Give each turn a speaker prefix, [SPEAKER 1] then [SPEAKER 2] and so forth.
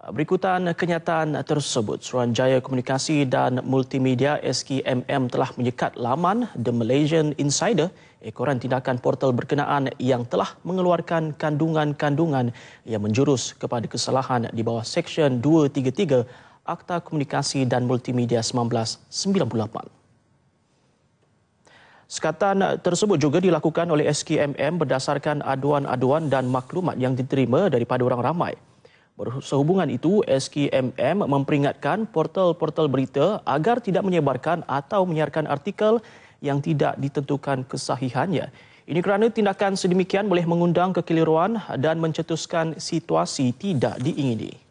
[SPEAKER 1] Berikutan kenyataan tersebut, Suruhanjaya Komunikasi dan Multimedia SKMM telah menyekat laman The Malaysian Insider, ekoran tindakan portal berkenaan yang telah mengeluarkan kandungan-kandungan yang menjurus kepada kesalahan di bawah Seksyen 233 Akta Komunikasi dan Multimedia 1998. Sekatan tersebut juga dilakukan oleh SKMM berdasarkan aduan-aduan dan maklumat yang diterima daripada orang ramai. Sehubungan itu, SKMM memperingatkan portal-portal berita agar tidak menyebarkan atau menyiarkan artikel yang tidak ditentukan kesahihannya. Ini kerana tindakan sedemikian boleh mengundang kekeliruan dan mencetuskan situasi tidak diingini.